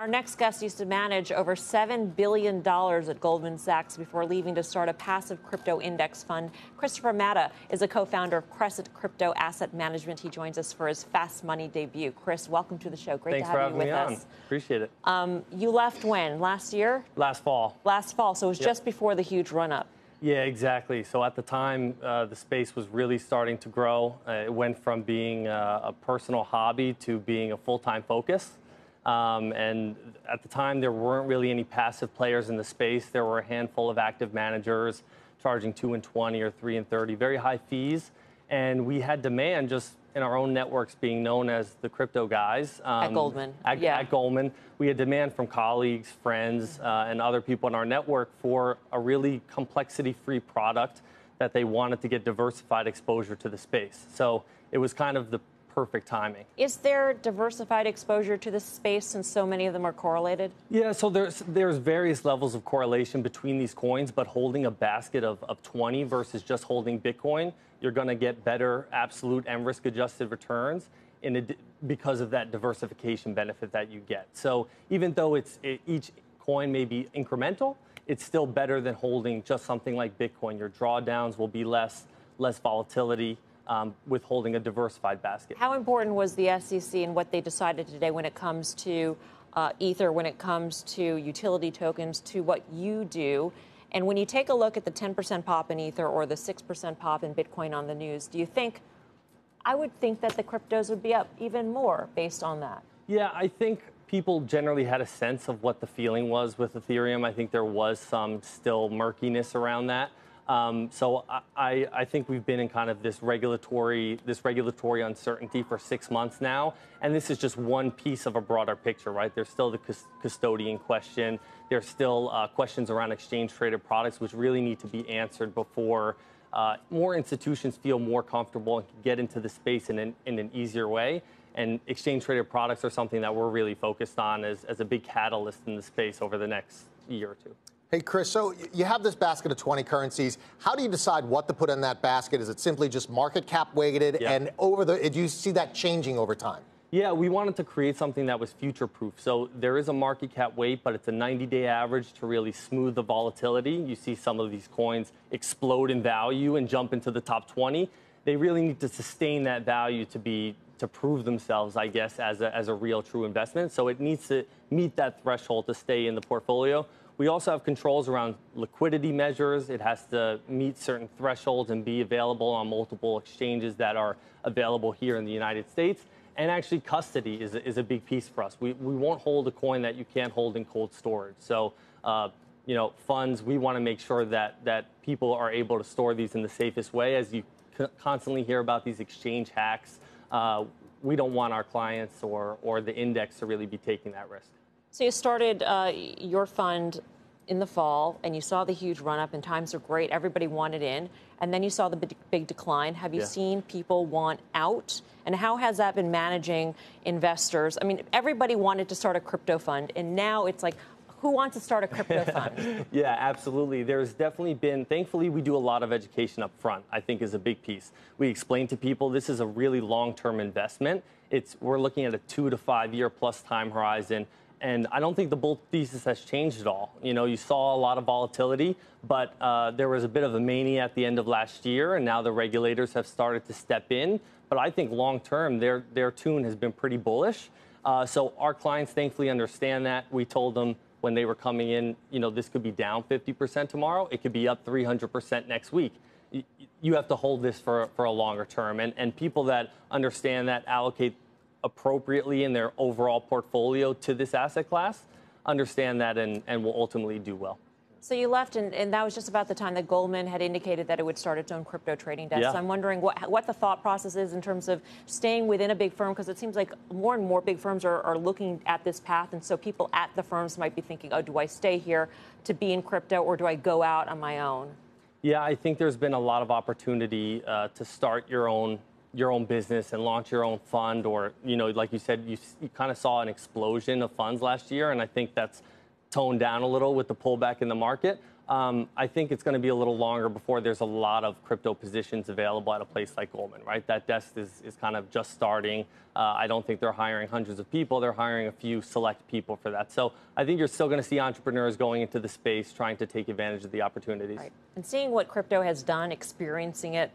Our next guest used to manage over $7 billion at Goldman Sachs before leaving to start a passive crypto index fund. Christopher Matta is a co founder of Crescent Crypto Asset Management. He joins us for his Fast Money debut. Chris, welcome to the show. Great Thanks to have you with us. On. Appreciate it. Um, you left when? Last year? Last fall. Last fall. So it was yep. just before the huge run up. Yeah, exactly. So at the time, uh, the space was really starting to grow. Uh, it went from being uh, a personal hobby to being a full time focus. Um, and at the time, there weren't really any passive players in the space. There were a handful of active managers charging two and 20 or three and 30, very high fees. And we had demand just in our own networks being known as the crypto guys. Um, at Goldman. At, yeah. at, Goldman. We had demand from colleagues, friends, uh, and other people in our network for a really complexity free product that they wanted to get diversified exposure to the space. So it was kind of the perfect timing. Is there diversified exposure to this space since so many of them are correlated? Yeah, so there's there's various levels of correlation between these coins, but holding a basket of, of 20 versus just holding Bitcoin, you're going to get better absolute and risk adjusted returns in a, because of that diversification benefit that you get. So even though it's it, each coin may be incremental, it's still better than holding just something like Bitcoin. Your drawdowns will be less, less volatility um, withholding a diversified basket. How important was the SEC and what they decided today when it comes to uh, Ether, when it comes to utility tokens, to what you do? And when you take a look at the 10% pop in Ether or the 6% pop in Bitcoin on the news, do you think, I would think that the cryptos would be up even more based on that? Yeah, I think people generally had a sense of what the feeling was with Ethereum. I think there was some still murkiness around that. Um, so I, I, think we've been in kind of this regulatory this regulatory uncertainty for six months now, and this is just one piece of a broader picture, right? There's still the custodian question. There's still uh, questions around exchange traded products, which really need to be answered before uh, more institutions feel more comfortable and can get into the space in an, in an easier way. And exchange traded products are something that we're really focused on as, as a big catalyst in the space over the next year or two. Hey, Chris, so you have this basket of 20 currencies. How do you decide what to put in that basket? Is it simply just market cap weighted? Yeah. And over the, do you see that changing over time? Yeah, we wanted to create something that was future proof. So there is a market cap weight, but it's a 90 day average to really smooth the volatility. You see some of these coins explode in value and jump into the top 20. They really need to sustain that value to be to prove themselves, I guess, as a, as a real true investment. So it needs to meet that threshold to stay in the portfolio. We also have controls around liquidity measures. It has to meet certain thresholds and be available on multiple exchanges that are available here in the United States. And actually, custody is, is a big piece for us. We, we won't hold a coin that you can't hold in cold storage. So, uh, you know, funds, we want to make sure that, that people are able to store these in the safest way. As you constantly hear about these exchange hacks, uh, we don't want our clients or, or the index to really be taking that risk. So you started uh, your fund in the fall, and you saw the huge run up, and times are great. Everybody wanted in, and then you saw the big, big decline. Have you yeah. seen people want out? And how has that been managing investors? I mean, everybody wanted to start a crypto fund, and now it's like, who wants to start a crypto fund? yeah, absolutely. There's definitely been, thankfully, we do a lot of education up front, I think is a big piece. We explain to people this is a really long term investment. It's, we're looking at a two to five year plus time horizon. And I don't think the bull thesis has changed at all. You know, you saw a lot of volatility, but uh, there was a bit of a mania at the end of last year, and now the regulators have started to step in. But I think long term, their, their tune has been pretty bullish. Uh, so our clients thankfully understand that. We told them when they were coming in, you know, this could be down 50% tomorrow, it could be up 300% next week you have to hold this for, for a longer term. And, and people that understand that allocate appropriately in their overall portfolio to this asset class understand that and, and will ultimately do well. So you left, and, and, that was just about the time that Goldman had indicated that it would start its own crypto trading desk. Yeah. So I'm wondering what, what the thought process is in terms of staying within a big firm, because it seems like more and more big firms are, are looking at this path. And so people at the firms might be thinking, oh, do I stay here to be in crypto or do I go out on my own? Yeah, I think there's been a lot of opportunity uh, to start your own your own business and launch your own fund or you know like you said you, you kind of saw an explosion of funds last year and i think that's toned down a little with the pullback in the market um, i think it's going to be a little longer before there's a lot of crypto positions available at a place like goldman right that desk is, is kind of just starting uh, i don't think they're hiring hundreds of people they're hiring a few select people for that so i think you're still going to see entrepreneurs going into the space trying to take advantage of the opportunities right. and seeing what crypto has done experiencing it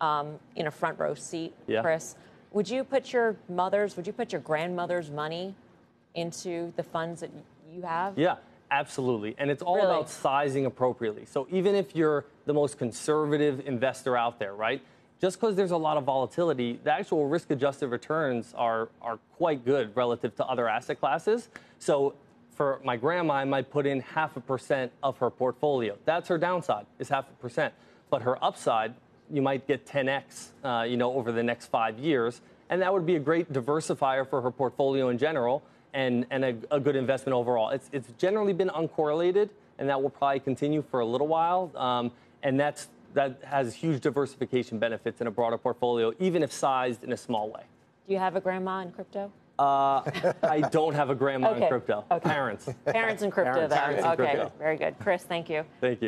um, in a front row seat, yeah. Chris, would you put your mother's, would you put your grandmother's money into the funds that you have? Yeah, absolutely. And it's all really? about sizing appropriately. So even if you're the most conservative investor out there, right? Just because there's a lot of volatility, the actual risk adjusted returns are, are quite good relative to other asset classes. So for my grandma, I might put in half a percent of her portfolio. That's her downside, is half a percent. But her upside you might get 10x, uh, you know, over the next five years, and that would be a great diversifier for her portfolio in general, and and a, a good investment overall. It's it's generally been uncorrelated, and that will probably continue for a little while, um, and that's that has huge diversification benefits in a broader portfolio, even if sized in a small way. Do you have a grandma in crypto? Uh, I don't have a grandma okay. in crypto. Okay. Parents. Parents in crypto. Parents, Parents in okay, crypto. very good. Chris, thank you. Thank you.